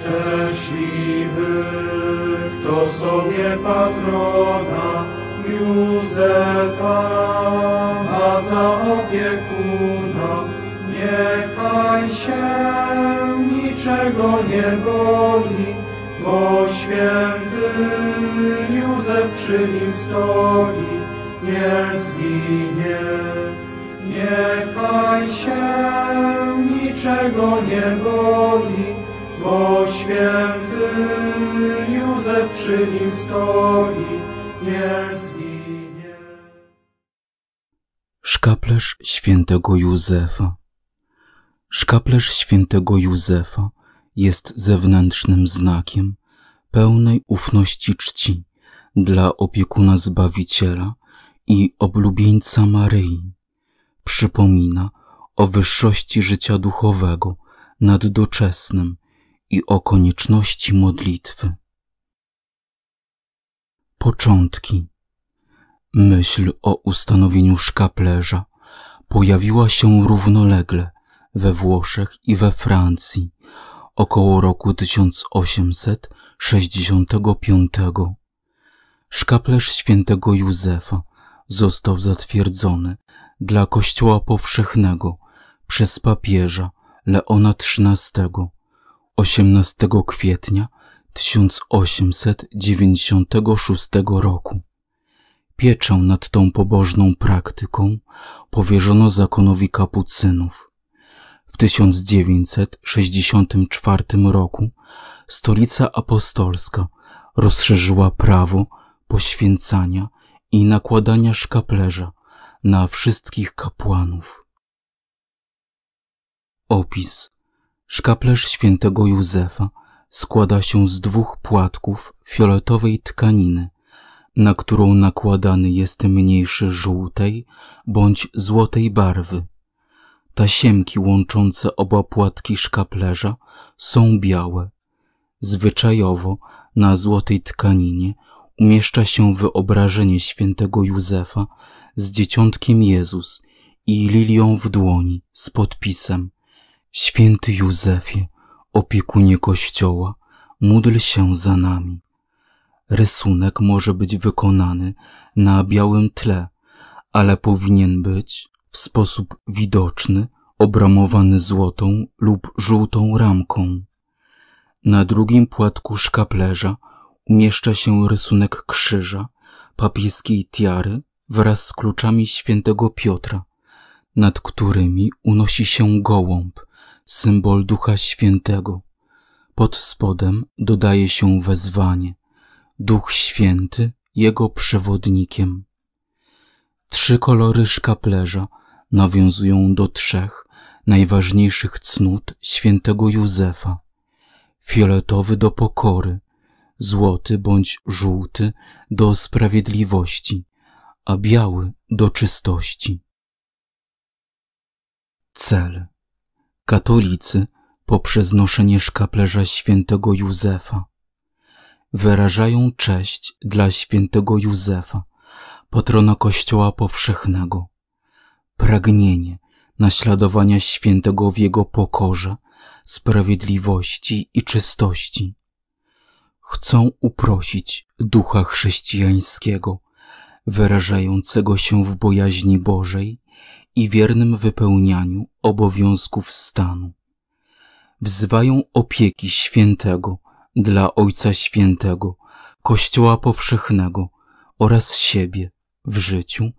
Szczęśliwy, kto sobie patrona Józefa ma za opiekuna, niechaj się niczego nie boli, bo święty Józef przy nim stoi, nie zginie. Niechaj się niczego nie boli bo święty Józef przy nim stoi, nie zginie. Szkaplerz świętego Józefa Szkaplerz świętego Józefa jest zewnętrznym znakiem pełnej ufności czci dla opiekuna Zbawiciela i oblubieńca Maryi. Przypomina o wyższości życia duchowego nad doczesnym, i o konieczności modlitwy. Początki. Myśl o ustanowieniu szkaplerza pojawiła się równolegle we Włoszech i we Francji około roku 1865. Szkaplerz świętego Józefa został zatwierdzony dla Kościoła Powszechnego przez papieża Leona XIII 18 kwietnia 1896 roku. Pieczę nad tą pobożną praktyką powierzono zakonowi kapucynów. W 1964 roku stolica apostolska rozszerzyła prawo poświęcania i nakładania szkaplerza na wszystkich kapłanów. Opis Szkaplerz świętego Józefa składa się z dwóch płatków fioletowej tkaniny, na którą nakładany jest mniejszy żółtej bądź złotej barwy. Tasiemki łączące oba płatki szkaplerza są białe. Zwyczajowo na złotej tkaninie umieszcza się wyobrażenie świętego Józefa z dzieciątkiem Jezus i lilią w dłoni z podpisem – Święty Józefie, opiekunie Kościoła, módl się za nami. Rysunek może być wykonany na białym tle, ale powinien być w sposób widoczny obramowany złotą lub żółtą ramką. Na drugim płatku szkaplerza umieszcza się rysunek krzyża, papieskiej tiary wraz z kluczami świętego Piotra, nad którymi unosi się gołąb – symbol Ducha Świętego. Pod spodem dodaje się wezwanie. Duch Święty jego przewodnikiem. Trzy kolory szkaplerza nawiązują do trzech najważniejszych cnót świętego Józefa. Fioletowy do pokory, złoty bądź żółty do sprawiedliwości, a biały do czystości. Cel katolicy poprzez noszenie szkaplerza świętego Józefa wyrażają cześć dla świętego Józefa, patrona Kościoła Powszechnego. Pragnienie naśladowania świętego w jego pokorze, sprawiedliwości i czystości. Chcą uprosić ducha chrześcijańskiego, wyrażającego się w bojaźni Bożej i wiernym wypełnianiu obowiązków stanu. Wzywają opieki świętego dla Ojca Świętego, Kościoła Powszechnego oraz siebie w życiu,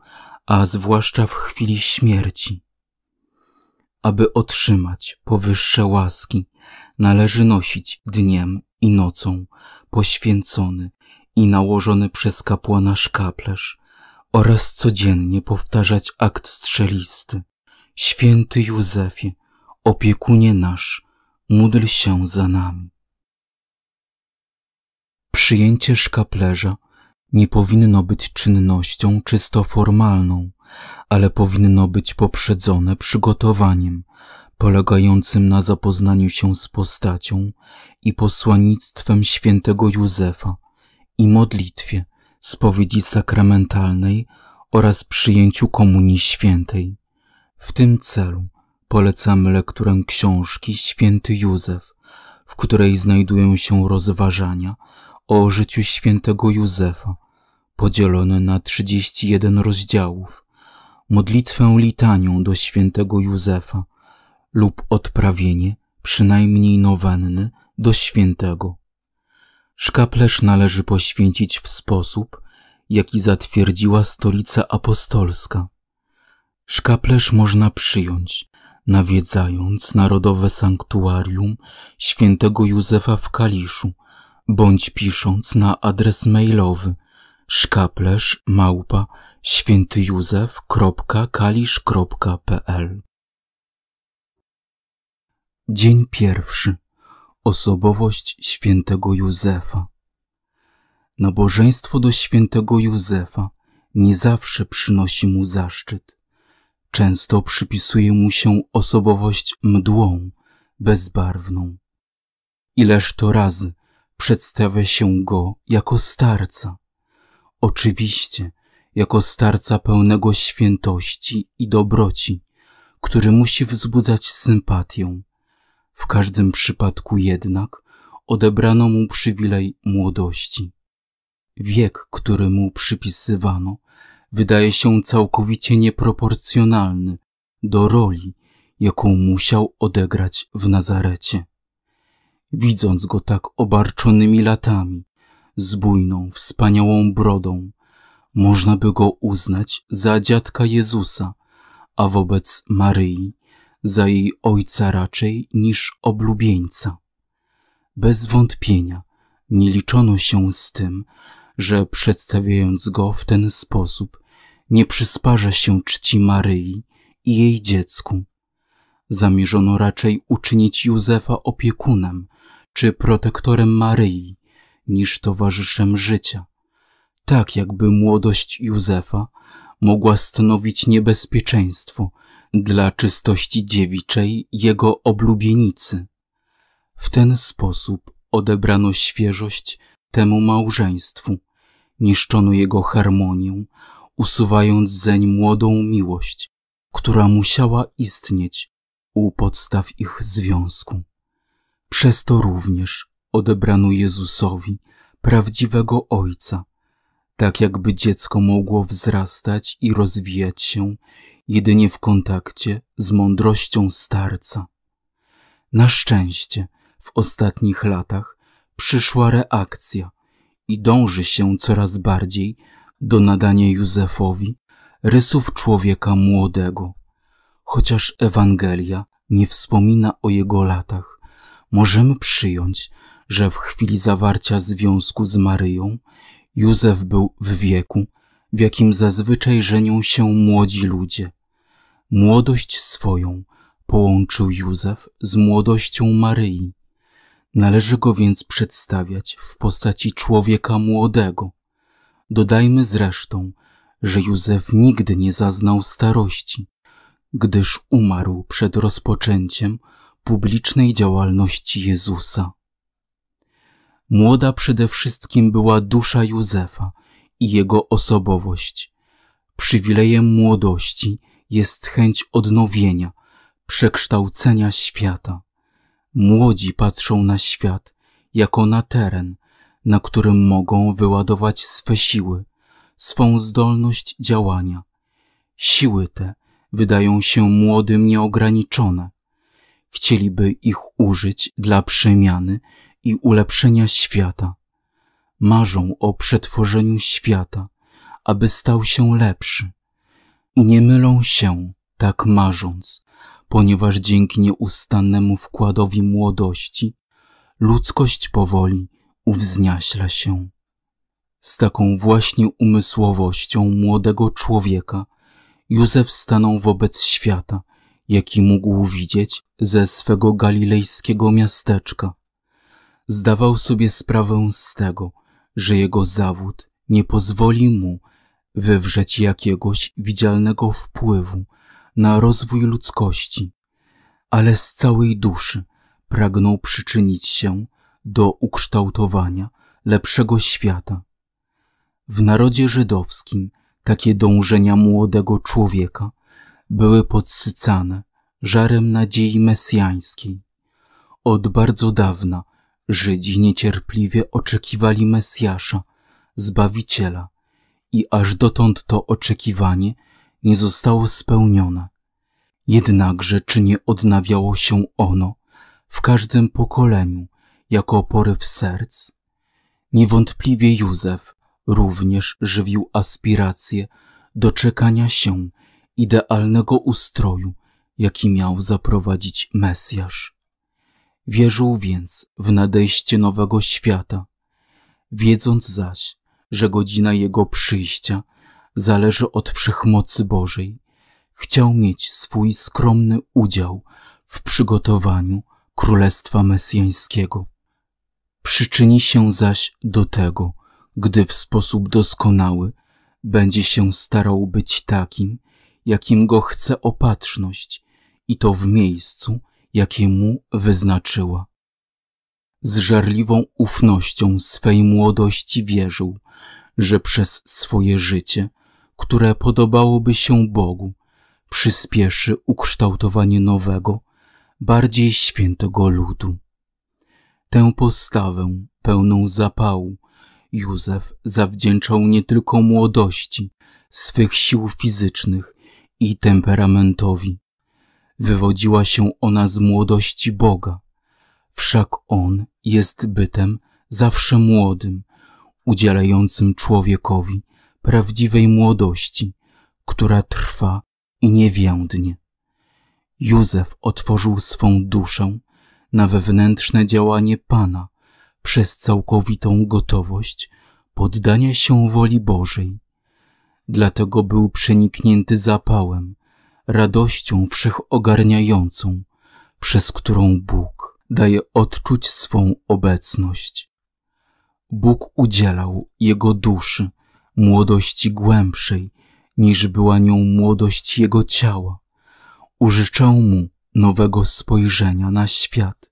a zwłaszcza w chwili śmierci. Aby otrzymać powyższe łaski, należy nosić dniem i nocą poświęcony i nałożony przez kapłana szkaplerz oraz codziennie powtarzać akt strzelisty, Święty Józefie, opiekunie nasz, módl się za nami. Przyjęcie szkaplerza nie powinno być czynnością czysto formalną, ale powinno być poprzedzone przygotowaniem polegającym na zapoznaniu się z postacią i posłannictwem świętego Józefa i modlitwie, spowiedzi sakramentalnej oraz przyjęciu komunii świętej. W tym celu polecamy lekturę książki Święty Józef, w której znajdują się rozważania o życiu świętego Józefa, podzielone na 31 rozdziałów, modlitwę litanią do świętego Józefa lub odprawienie przynajmniej nowenny do świętego. Szkaplerz należy poświęcić w sposób, jaki zatwierdziła Stolica Apostolska. Szkaplerz można przyjąć, nawiedzając Narodowe Sanktuarium Świętego Józefa w Kaliszu, bądź pisząc na adres mailowy szkaplerz małpa świętyjuzef.kalisz.pl Dzień pierwszy. Osobowość świętego Józefa. Nabożeństwo do świętego Józefa nie zawsze przynosi mu zaszczyt. Często przypisuje mu się osobowość mdłą, bezbarwną. Ileż to razy przedstawia się go jako starca. Oczywiście, jako starca pełnego świętości i dobroci, który musi wzbudzać sympatię. W każdym przypadku jednak odebrano mu przywilej młodości. Wiek, który mu przypisywano, wydaje się całkowicie nieproporcjonalny do roli, jaką musiał odegrać w Nazarecie. Widząc go tak obarczonymi latami, z bujną, wspaniałą brodą, można by go uznać za dziadka Jezusa, a wobec Maryi za jej ojca raczej niż oblubieńca. Bez wątpienia nie liczono się z tym, że przedstawiając go w ten sposób nie przysparza się czci Maryi i jej dziecku. Zamierzono raczej uczynić Józefa opiekunem czy protektorem Maryi niż towarzyszem życia, tak jakby młodość Józefa mogła stanowić niebezpieczeństwo dla czystości dziewiczej jego oblubienicy. W ten sposób odebrano świeżość temu małżeństwu, niszczono jego harmonię, usuwając zeń młodą miłość, która musiała istnieć u podstaw ich związku. Przez to również odebrano Jezusowi prawdziwego Ojca, tak jakby dziecko mogło wzrastać i rozwijać się jedynie w kontakcie z mądrością starca. Na szczęście w ostatnich latach przyszła reakcja i dąży się coraz bardziej do nadania Józefowi rysów człowieka młodego. Chociaż Ewangelia nie wspomina o jego latach, możemy przyjąć, że w chwili zawarcia związku z Maryją Józef był w wieku, w jakim zazwyczaj żenią się młodzi ludzie. Młodość swoją połączył Józef z młodością Maryi Należy go więc przedstawiać w postaci człowieka młodego. Dodajmy zresztą, że Józef nigdy nie zaznał starości, gdyż umarł przed rozpoczęciem publicznej działalności Jezusa. Młoda przede wszystkim była dusza Józefa i jego osobowość. Przywilejem młodości jest chęć odnowienia, przekształcenia świata. Młodzi patrzą na świat jako na teren, na którym mogą wyładować swe siły, swą zdolność działania. Siły te wydają się młodym nieograniczone. Chcieliby ich użyć dla przemiany i ulepszenia świata. Marzą o przetworzeniu świata, aby stał się lepszy. I nie mylą się, tak marząc, ponieważ dzięki nieustannemu wkładowi młodości ludzkość powoli uwzniaśla się. Z taką właśnie umysłowością młodego człowieka Józef stanął wobec świata, jaki mógł widzieć ze swego galilejskiego miasteczka. Zdawał sobie sprawę z tego, że jego zawód nie pozwoli mu wywrzeć jakiegoś widzialnego wpływu na rozwój ludzkości, ale z całej duszy pragnął przyczynić się do ukształtowania lepszego świata. W narodzie żydowskim takie dążenia młodego człowieka były podsycane żarem nadziei mesjańskiej. Od bardzo dawna Żydzi niecierpliwie oczekiwali Mesjasza, Zbawiciela i aż dotąd to oczekiwanie – nie zostało spełnione. Jednakże czy nie odnawiało się ono w każdym pokoleniu jako w serc? Niewątpliwie Józef również żywił aspiracje doczekania się idealnego ustroju, jaki miał zaprowadzić Mesjasz. Wierzył więc w nadejście nowego świata, wiedząc zaś, że godzina jego przyjścia zależy od wszechmocy Bożej. Chciał mieć swój skromny udział w przygotowaniu Królestwa Mesjańskiego. Przyczyni się zaś do tego, gdy w sposób doskonały będzie się starał być takim, jakim go chce opatrzność i to w miejscu, jakie mu wyznaczyła. Z żarliwą ufnością swej młodości wierzył, że przez swoje życie które podobałoby się Bogu, przyspieszy ukształtowanie nowego, bardziej świętego ludu. Tę postawę pełną zapału Józef zawdzięczał nie tylko młodości, swych sił fizycznych i temperamentowi. Wywodziła się ona z młodości Boga. Wszak On jest bytem zawsze młodym, udzielającym człowiekowi prawdziwej młodości, która trwa i nie więdnie. Józef otworzył swą duszę na wewnętrzne działanie Pana przez całkowitą gotowość poddania się woli Bożej. Dlatego był przeniknięty zapałem, radością wszechogarniającą, przez którą Bóg daje odczuć swą obecność. Bóg udzielał jego duszy młodości głębszej, niż była nią młodość jego ciała. Użyczę mu nowego spojrzenia na świat,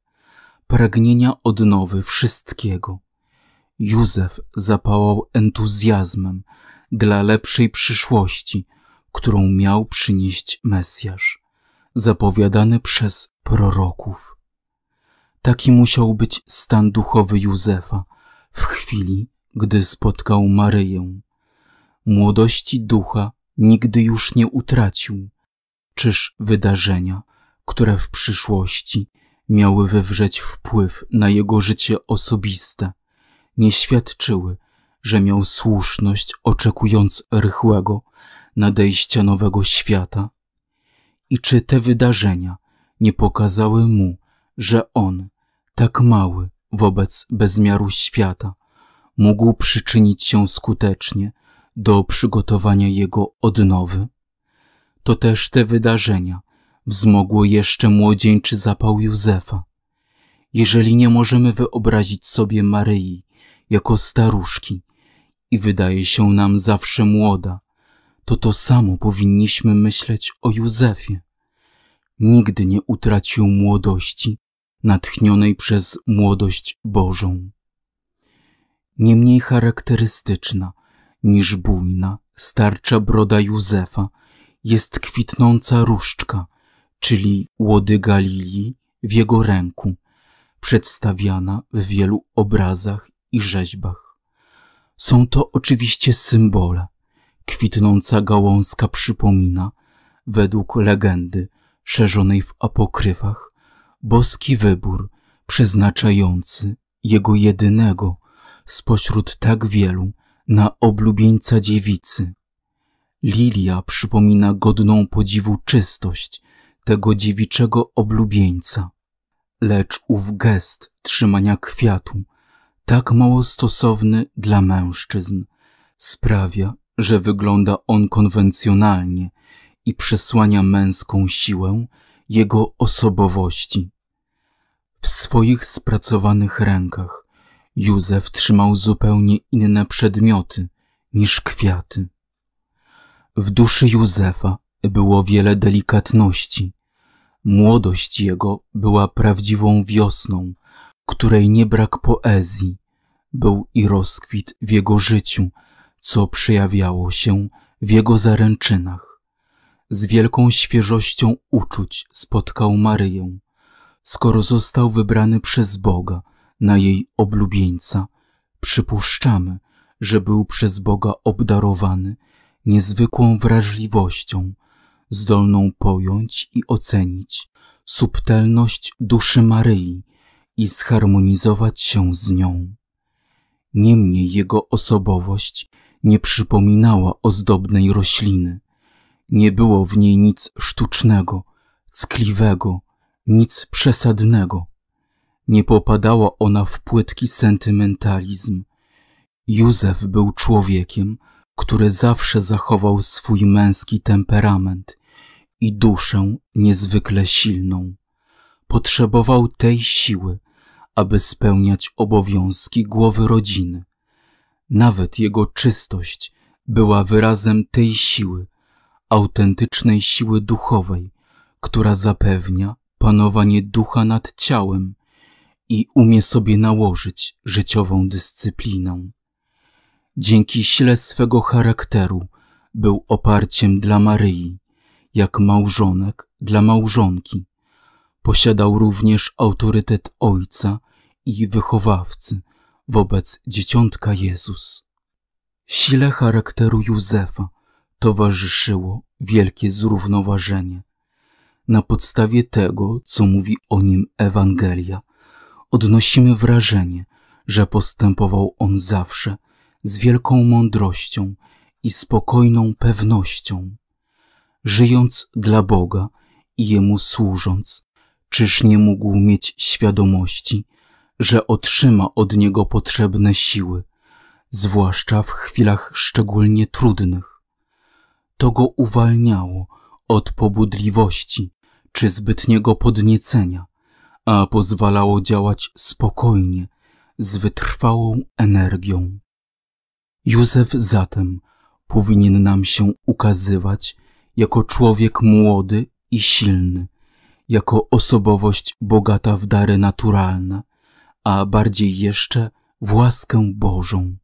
pragnienia odnowy wszystkiego. Józef zapałał entuzjazmem dla lepszej przyszłości, którą miał przynieść Mesjasz, zapowiadany przez proroków. Taki musiał być stan duchowy Józefa w chwili, gdy spotkał Maryję, młodości ducha nigdy już nie utracił, czyż wydarzenia, które w przyszłości miały wywrzeć wpływ na jego życie osobiste, nie świadczyły, że miał słuszność oczekując rychłego nadejścia nowego świata? I czy te wydarzenia nie pokazały mu, że on, tak mały wobec bezmiaru świata, mógł przyczynić się skutecznie do przygotowania jego odnowy. To też te wydarzenia wzmogło jeszcze młodzieńczy zapał Józefa. Jeżeli nie możemy wyobrazić sobie Maryi jako staruszki i wydaje się nam zawsze młoda, to to samo powinniśmy myśleć o Józefie. Nigdy nie utracił młodości, natchnionej przez młodość Bożą. Niemniej charakterystyczna niż bujna, starcza broda Józefa, jest kwitnąca różdżka, czyli łody Galilii w jego ręku, przedstawiana w wielu obrazach i rzeźbach. Są to oczywiście symbole. Kwitnąca gałązka przypomina, według legendy szerzonej w apokryfach, boski wybór przeznaczający jego jedynego spośród tak wielu na oblubieńca dziewicy. Lilia przypomina godną podziwu czystość tego dziewiczego oblubieńca. Lecz ów gest trzymania kwiatu, tak mało stosowny dla mężczyzn, sprawia, że wygląda on konwencjonalnie i przesłania męską siłę jego osobowości. W swoich spracowanych rękach Józef trzymał zupełnie inne przedmioty niż kwiaty. W duszy Józefa było wiele delikatności. Młodość jego była prawdziwą wiosną, której nie brak poezji. Był i rozkwit w jego życiu, co przejawiało się w jego zaręczynach. Z wielką świeżością uczuć spotkał Maryję. Skoro został wybrany przez Boga – na jej oblubieńca, przypuszczamy, że był przez Boga obdarowany niezwykłą wrażliwością, zdolną pojąć i ocenić subtelność duszy Maryi i zharmonizować się z nią. Niemniej jego osobowość nie przypominała ozdobnej rośliny. Nie było w niej nic sztucznego, ckliwego, nic przesadnego. Nie popadała ona w płytki sentymentalizm. Józef był człowiekiem, który zawsze zachował swój męski temperament i duszę niezwykle silną. Potrzebował tej siły, aby spełniać obowiązki głowy rodziny. Nawet jego czystość była wyrazem tej siły, autentycznej siły duchowej, która zapewnia panowanie ducha nad ciałem i umie sobie nałożyć życiową dyscypliną. Dzięki sile swego charakteru był oparciem dla Maryi, jak małżonek dla małżonki. Posiadał również autorytet ojca i wychowawcy wobec dzieciątka Jezus. Sile charakteru Józefa towarzyszyło wielkie zrównoważenie. Na podstawie tego, co mówi o nim Ewangelia, odnosimy wrażenie, że postępował on zawsze z wielką mądrością i spokojną pewnością. Żyjąc dla Boga i Jemu służąc, czyż nie mógł mieć świadomości, że otrzyma od Niego potrzebne siły, zwłaszcza w chwilach szczególnie trudnych. To go uwalniało od pobudliwości czy zbytniego podniecenia, a pozwalało działać spokojnie, z wytrwałą energią. Józef zatem powinien nam się ukazywać jako człowiek młody i silny, jako osobowość bogata w dary naturalne, a bardziej jeszcze w łaskę Bożą.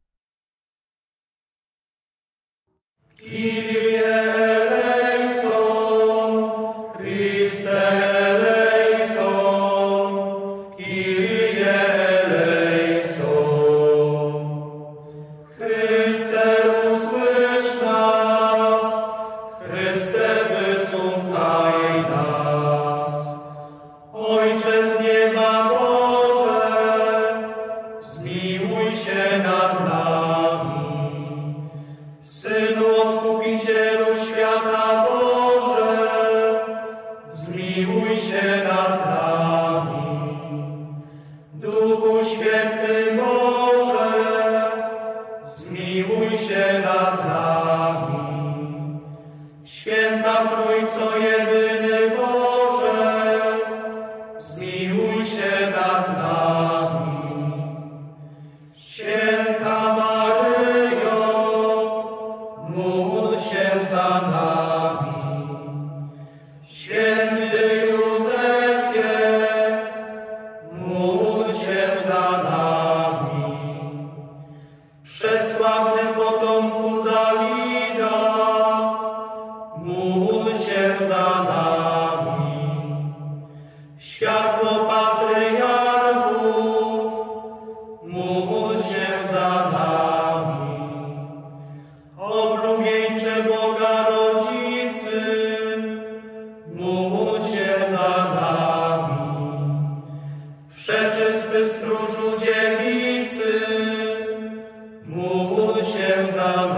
się za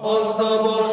Ozdobos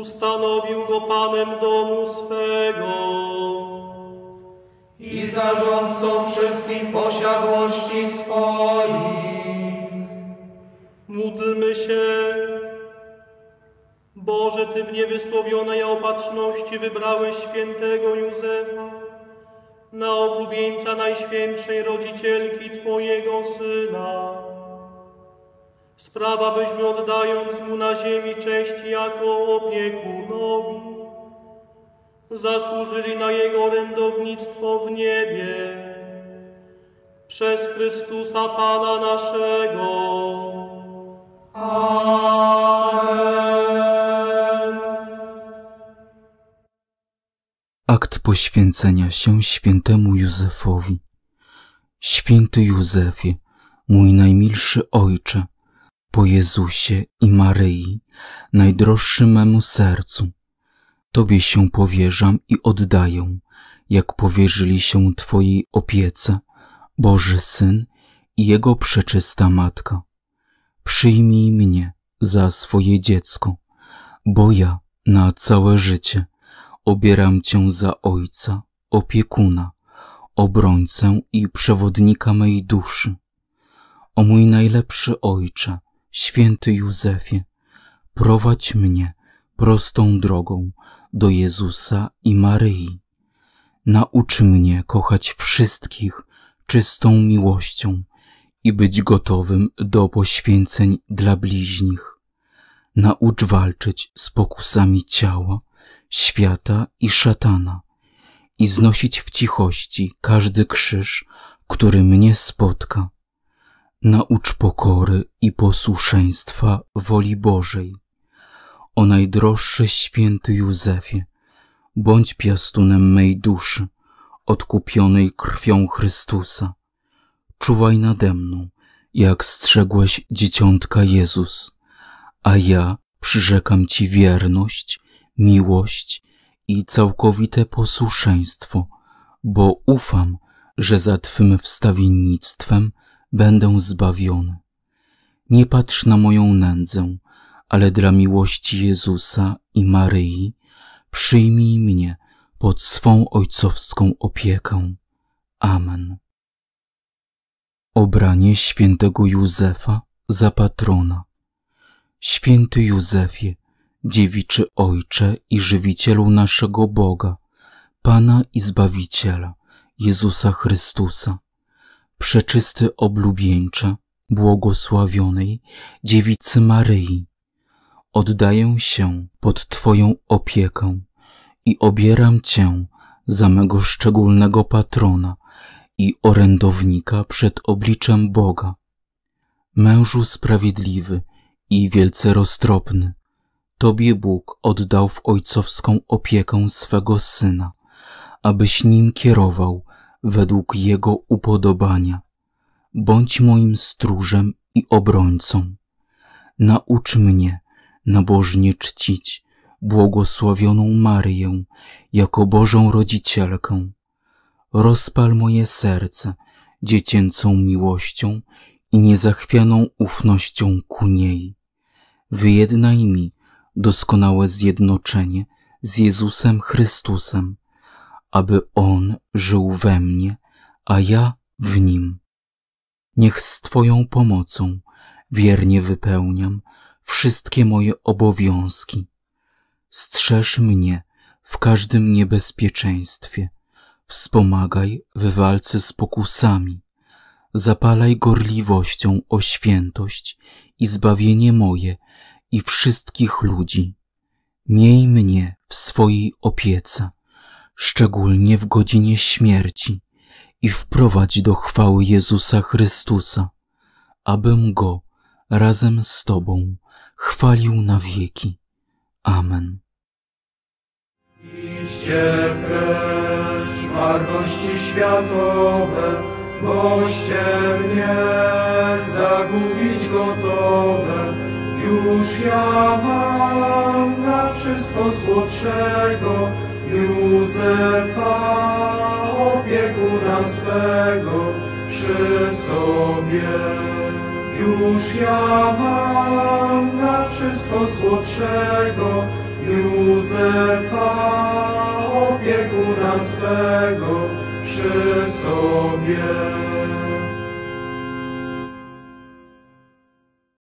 Ustanowił go panem domu swego i zarządcą wszystkich posiadłości swoich. Módlmy się. Boże, Ty w niewysłowionej opatrzności wybrałeś świętego Józefa na oblubieńca Najświętszej Rodzicielki Twojego Syna Sprawa byśmy oddając mu na ziemi cześć jako opiekunowi, zasłużyli na jego orędownictwo w niebie przez Chrystusa Pana naszego. Amen. Akt poświęcenia się świętemu Józefowi. Święty Józefie, mój najmilszy Ojcze, po Jezusie i Maryi, najdroższym memu sercu. Tobie się powierzam i oddaję, jak powierzyli się Twojej opiece, Boży Syn i Jego przeczysta Matka. Przyjmij mnie za swoje dziecko, bo ja na całe życie obieram Cię za Ojca, opiekuna, obrońcę i przewodnika mej duszy. O mój najlepszy Ojcze, Święty Józefie, prowadź mnie prostą drogą do Jezusa i Maryi. Naucz mnie kochać wszystkich czystą miłością i być gotowym do poświęceń dla bliźnich. Naucz walczyć z pokusami ciała, świata i szatana i znosić w cichości każdy krzyż, który mnie spotka naucz pokory i posłuszeństwa woli Bożej. O najdroższy święty Józefie, bądź piastunem mej duszy, odkupionej krwią Chrystusa. Czuwaj nade mną, jak strzegłeś dzieciątka Jezus, a ja przyrzekam Ci wierność, miłość i całkowite posłuszeństwo, bo ufam, że za Twym wstawiennictwem będę zbawiony. Nie patrz na moją nędzę, ale dla miłości Jezusa i Maryi przyjmij mnie pod swą ojcowską opiekę. Amen. Obranie świętego Józefa za patrona. Święty Józefie, dziewiczy Ojcze i żywicielu naszego Boga, Pana i Zbawiciela, Jezusa Chrystusa, przeczysty oblubieńcze błogosławionej dziewicy Maryi, oddaję się pod Twoją opiekę i obieram Cię za mego szczególnego patrona i orędownika przed obliczem Boga. Mężu sprawiedliwy i wielce roztropny, Tobie Bóg oddał w ojcowską opiekę swego Syna, abyś nim kierował według Jego upodobania. Bądź moim stróżem i obrońcą. Naucz mnie nabożnie czcić błogosławioną Maryję jako Bożą Rodzicielkę. Rozpal moje serce dziecięcą miłością i niezachwianą ufnością ku niej. Wyjednaj mi doskonałe zjednoczenie z Jezusem Chrystusem, aby On żył we mnie, a ja w Nim. Niech z Twoją pomocą wiernie wypełniam wszystkie moje obowiązki. Strzeż mnie w każdym niebezpieczeństwie, wspomagaj w walce z pokusami, zapalaj gorliwością o świętość i zbawienie moje i wszystkich ludzi. Miej mnie w swojej opiece szczególnie w godzinie śmierci, i wprowadź do chwały Jezusa Chrystusa, abym Go razem z Tobą chwalił na wieki. Amen. Idźcie precz, marności światowe, boście mnie zagubić gotowe. Już ja mam na wszystko słodszego, Józefa, opiekuna swego, przy sobie. Już ja mam na wszystko słodszego, Józefa, opiekuna swego, przy sobie.